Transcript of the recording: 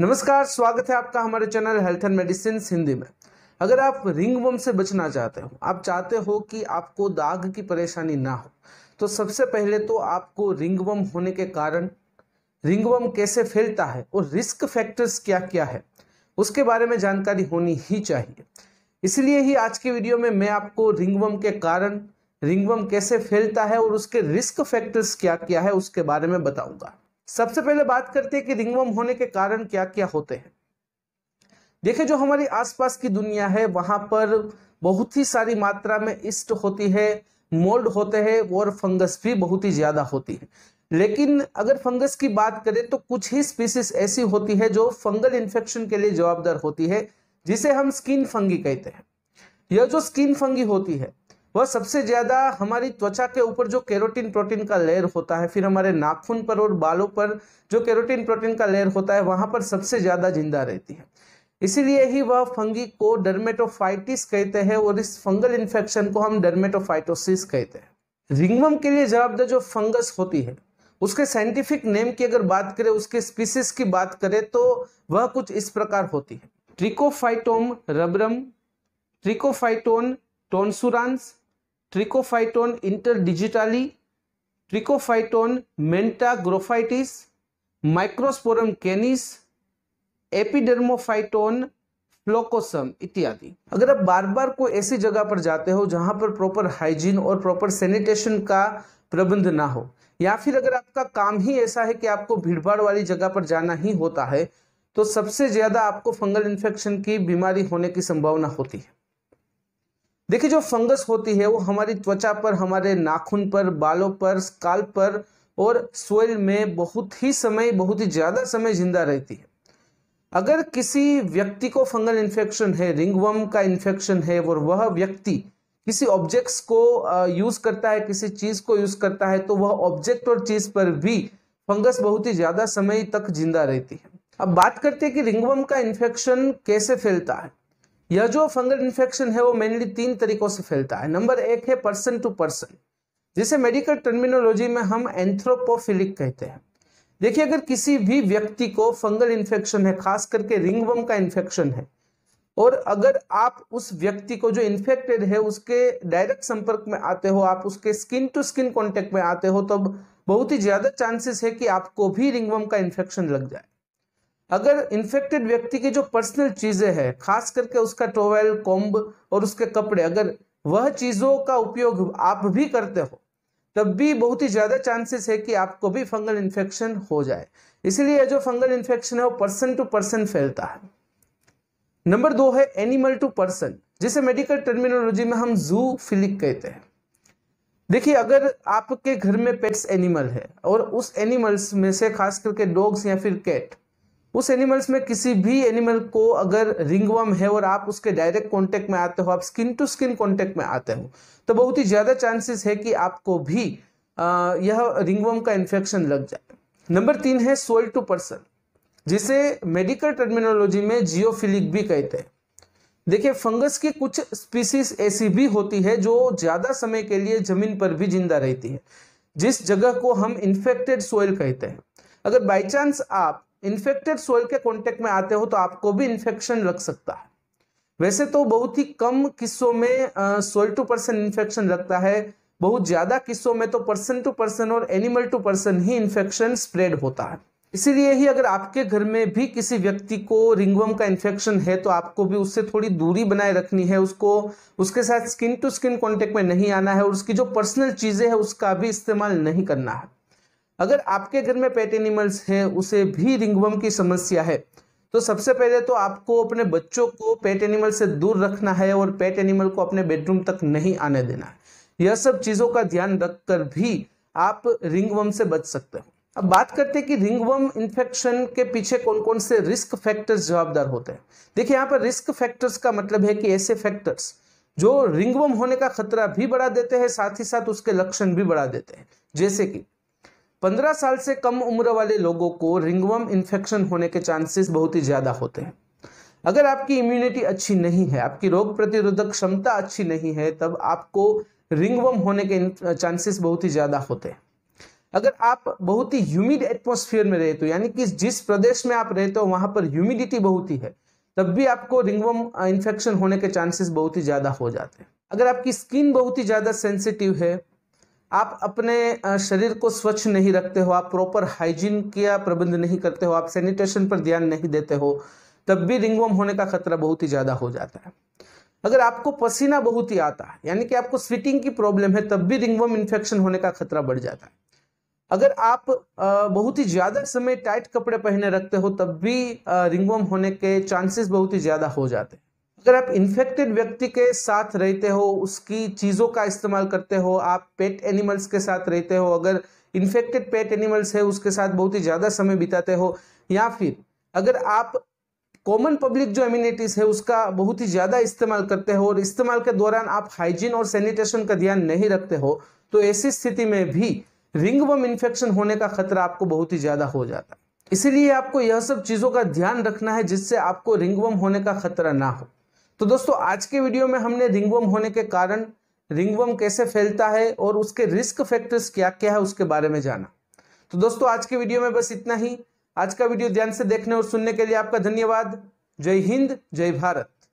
नमस्कार स्वागत है आपका हमारे channel health and medicine Hindi में अगर आप रिंग वम से बचना चाहते हो आप चाहते हो कि आपको दाग की परेशानी ना हो तो सबसे पहले तो आपको रिंग वम होने के कारण रिंग वम कैसे फैलता है और रिस्क फैक्टर्स क्या क्या है उसके बारे में जानकारी होनी ही चाहिए इसलिए ही आज की वीडियो में मैं आपको रिंग वम के कारण रिंगवर्म कैसे फैलता है और उसके रिस्क फैक्टर्स क्या क्या है उसके बारे में बताऊंगा सबसे पहले बात करते हैं कि रिंगवर्म होने के कारण क्या क्या होते हैं देखिए जो हमारी आसपास की दुनिया है वहां पर बहुत ही सारी मात्रा में इष्ट होती है मोल्ड होते हैं और फंगस भी बहुत ही ज्यादा होती है लेकिन अगर फंगस की बात करें तो कुछ ही स्पीसीज ऐसी होती है जो फंगल इन्फेक्शन के लिए जवाबदार होती है जिसे हम स्किन फंगी कहते हैं यह जो स्किन फंगी होती है वह सबसे ज्यादा हमारी त्वचा के ऊपर जो कैरोटीन प्रोटीन का लेयर होता है फिर हमारे नाखून पर और बालों पर जो कैरोटीन प्रोटीन का लेयर होता है वहां पर सबसे ज्यादा जिंदा रहती है इसीलिए ही वह फंगी को डर्मेटोफाइटिस कहते हैं और इस फंगल इन्फेक्शन को हम डर्मेटोफाइटोसिस कहते हैं रिंगवम के लिए जवाबदार जो फंगस होती है उसके साइंटिफिक नेम की अगर बात करें उसके स्पीसीज की बात करें तो वह कुछ इस प्रकार होती है trichophyton rubrum trichophyton tonsurans trichophyton interdigitale trichophyton mentagrophytes microsporum canis epidermophyton floccosum इत्यादि अगर आप बार बार को ऐसी जगह पर जाते हो जहां पर प्रॉपर हाइजीन और प्रॉपर सैनिटेशन का प्रबंध ना हो या फिर अगर आपका काम ही ऐसा है कि आपको भीड़भाड़ वाली जगह पर जाना ही होता है तो सबसे ज्यादा आपको फंगल इन्फेक्शन की बीमारी होने की संभावना होती है देखिए जो फंगस होती है वो हमारी त्वचा पर हमारे नाखून पर बालों पर स्काल पर और सोयल में बहुत ही समय बहुत ही ज़्यादा समय जिंदा रहती है अगर किसी व्यक्ति को फंगल इन्फेक्शन है रिंगवम का इन्फेक्शन है और वह व्यक्ति किसी ऑब्जेक्ट्स को यूज़ करता है किसी चीज़ को यूज़ करता है तो वह ऑब्जेक्ट और चीज़ पर भी फंगस बहुत ही ज़्यादा समय तक जिंदा रहती है अब बात करते हैं कि रिंगवम का इन्फेक्शन कैसे फैलता है यह जो फंगल इन्फेक्शन है वो मेनली तीन तरीकों से फैलता है नंबर एक है पर्सन टू पर्सन जिसे मेडिकल टर्मिनोलॉजी में हम एंथ्रोपोफिलिक कहते हैं देखिए अगर किसी भी व्यक्ति को फंगल इन्फेक्शन है खास करके रिंगवम का इन्फेक्शन है और अगर आप उस व्यक्ति को जो इन्फेक्टेड है उसके डायरेक्ट संपर्क में आते हो आप उसके स्किन टू स्किन कॉन्टेक्ट में आते हो तब तो बहुत ही ज्यादा चांसेस है कि आपको भी रिंगवम का इन्फेक्शन लग जाए अगर इन्फेक्टेड व्यक्ति की जो पर्सनल चीज़ें हैं खास करके उसका टोवेल कोम्ब और उसके कपड़े अगर वह चीज़ों का उपयोग आप भी करते हो तब भी बहुत ही ज़्यादा चांसेस है कि आपको भी फंगल इन्फेक्शन हो जाए इसलिए जो फंगल इन्फेक्शन है वो पर्सन टू पर्सन फैलता है नंबर दो है एनिमल टू पर्सन जिसे मेडिकल टर्मिनोलॉजी में हम जू फिलिक कहते हैं देखिए अगर आपके घर में पेट्स एनिमल है और उस एनिमल्स में से खास करके डॉग्स या फिर कैट उस एनिमल्स में किसी भी एनिमल को अगर रिंगवम है और आप उसके डायरेक्ट कांटेक्ट में आते हो आप स्किन टू स्किन कांटेक्ट में आते हो तो बहुत ही ज़्यादा चांसेस है कि आपको भी आ, यह रिंगवम का इन्फेक्शन लग जाए नंबर तीन है सोल टू पर्सन जिसे मेडिकल टर्मिनोलॉजी में जियोफिलिक भी कहते हैं देखिए फंगस की कुछ स्पीसीज ऐसी भी होती है जो ज़्यादा समय के लिए ज़मीन पर भी जिंदा रहती है जिस जगह को हम इन्फेक्टेड सोयल कहते हैं अगर बाई चांस आप इन्फेक्टेड सोइल के कॉन्टेक्ट में आते हो तो आपको भी इन्फेक्शन लग सकता है वैसे तो बहुत ही कम किस्सों में सोइल टू पर्सन इन्फेक्शन लगता है बहुत ज्यादा किस्सों में तो पर्सन टू पर्सन और एनिमल टू पर्सन ही इन्फेक्शन स्प्रेड होता है इसीलिए ही अगर आपके घर में भी किसी व्यक्ति को रिंगवम का इन्फेक्शन है तो आपको भी उससे थोड़ी दूरी बनाए रखनी है उसको उसके साथ स्किन टू स्किन कॉन्टेक्ट में नहीं आना है और उसकी जो पर्सनल चीजें हैं उसका भी इस्तेमाल नहीं करना है अगर आपके घर में पेट एनिमल्स हैं उसे भी रिंगवम की समस्या है तो सबसे पहले तो आपको अपने बच्चों को पेट एनिमल से दूर रखना है और पेट एनिमल को अपने बेडरूम तक नहीं आने देना है यह सब चीज़ों का ध्यान रखकर भी आप रिंगवम से बच सकते हो अब बात करते हैं कि रिंगवम इन्फेक्शन के पीछे कौन कौन से रिस्क फैक्टर्स जवाबदार होते हैं देखिए यहाँ पर रिस्क फैक्टर्स का मतलब है कि ऐसे फैक्टर्स जो रिंगवम होने का खतरा भी बढ़ा देते हैं साथ ही साथ उसके लक्षण भी बढ़ा देते हैं जैसे कि पंद्रह साल से कम उम्र वाले लोगों को रिंगवम इन्फेक्शन होने के चांसेस बहुत ही ज़्यादा होते हैं अगर आपकी इम्यूनिटी अच्छी नहीं है आपकी रोग प्रतिरोधक क्षमता अच्छी नहीं है तब आपको रिंगवम होने के चांसेस बहुत ही ज़्यादा होते हैं अगर आप बहुत ही ह्यूमिड एटमोसफियर में रहते हो यानी कि जिस प्रदेश में आप रहते हो वहाँ पर ह्यूमिडिटी बहुत ही है तब भी आपको रिंगवम इन्फेक्शन होने के चांसेस बहुत ही ज़्यादा हो जाते हैं अगर आपकी स्किन बहुत ही ज़्यादा सेंसिटिव है आप अपने शरीर को स्वच्छ नहीं रखते हो आप प्रॉपर हाइजीन का प्रबंध नहीं करते हो आप सैनिटेशन पर ध्यान नहीं देते हो तब भी रिंगवम होने का खतरा बहुत ही ज़्यादा हो जाता है अगर आपको पसीना बहुत ही आता है यानी कि आपको स्वीटिंग की प्रॉब्लम है तब भी रिंगवम इन्फेक्शन होने का खतरा बढ़ जाता है अगर आप बहुत ही ज़्यादा समय टाइट कपड़े पहने रखते हो तब भी रिंगवम होने के चांसेस बहुत ही ज़्यादा हो जाते हैं अगर आप इन्फेक्टेड व्यक्ति के साथ रहते हो उसकी चीज़ों का इस्तेमाल करते हो आप पेट एनिमल्स के साथ रहते हो अगर इन्फेक्टेड पेट एनिमल्स है उसके साथ बहुत ही ज़्यादा समय बिताते हो या फिर अगर आप कॉमन पब्लिक जो इम्यूनिटीज है उसका बहुत ही ज़्यादा इस्तेमाल करते हो और इस्तेमाल के दौरान आप हाइजीन और सैनिटेशन का ध्यान नहीं रखते हो तो ऐसी स्थिति में भी रिंगवम इन्फेक्शन होने का खतरा आपको बहुत ही ज़्यादा हो जाता है इसीलिए आपको यह सब चीज़ों का ध्यान रखना है जिससे आपको रिंगवम होने का खतरा ना हो तो दोस्तों आज के वीडियो में हमने रिंगवम होने के कारण रिंगवम कैसे फैलता है और उसके रिस्क फैक्टर्स क्या क्या है उसके बारे में जाना तो दोस्तों आज के वीडियो में बस इतना ही आज का वीडियो ध्यान से देखने और सुनने के लिए आपका धन्यवाद जय हिंद जय भारत